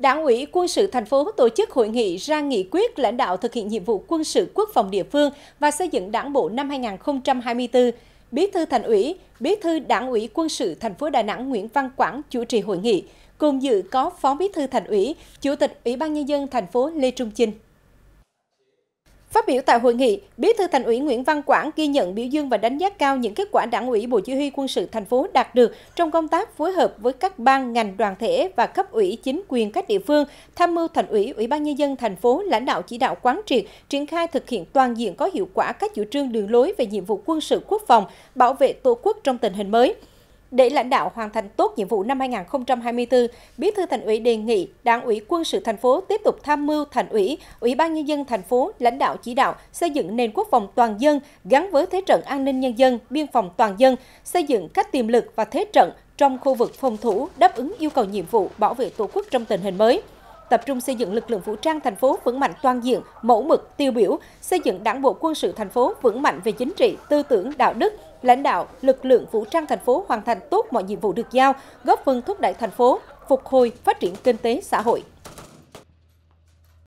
Đảng ủy quân sự thành phố tổ chức hội nghị ra nghị quyết lãnh đạo thực hiện nhiệm vụ quân sự quốc phòng địa phương và xây dựng đảng bộ năm 2024. Bí thư Thành ủy, Bí thư Đảng ủy quân sự thành phố Đà Nẵng Nguyễn Văn Quảng chủ trì hội nghị. Cùng dự có Phó Bí thư Thành ủy, Chủ tịch Ủy ban nhân dân thành phố Lê Trung Chinh. Phát biểu tại hội nghị, Bí thư Thành ủy Nguyễn Văn Quảng ghi nhận biểu dương và đánh giá cao những kết quả Đảng ủy Bộ Chỉ huy Quân sự thành phố đạt được trong công tác phối hợp với các ban ngành đoàn thể và cấp ủy chính quyền các địa phương, tham mưu Thành ủy, Ủy ban nhân dân thành phố lãnh đạo chỉ đạo quán triệt, triển khai thực hiện toàn diện có hiệu quả các chủ trương đường lối về nhiệm vụ quân sự quốc phòng, bảo vệ Tổ quốc trong tình hình mới. Để lãnh đạo hoàn thành tốt nhiệm vụ năm 2024, Bí thư Thành ủy đề nghị Đảng ủy Quân sự thành phố tiếp tục tham mưu Thành ủy, Ủy ban nhân dân thành phố lãnh đạo chỉ đạo xây dựng nền quốc phòng toàn dân gắn với thế trận an ninh nhân dân, biên phòng toàn dân, xây dựng các tiềm lực và thế trận trong khu vực phòng thủ đáp ứng yêu cầu nhiệm vụ bảo vệ Tổ quốc trong tình hình mới tập trung xây dựng lực lượng vũ trang thành phố vững mạnh toàn diện, mẫu mực tiêu biểu, xây dựng đảng bộ quân sự thành phố vững mạnh về chính trị, tư tưởng, đạo đức, lãnh đạo lực lượng vũ trang thành phố hoàn thành tốt mọi nhiệm vụ được giao, góp phần thúc đẩy thành phố phục hồi phát triển kinh tế xã hội.